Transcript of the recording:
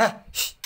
Heh. Şişt.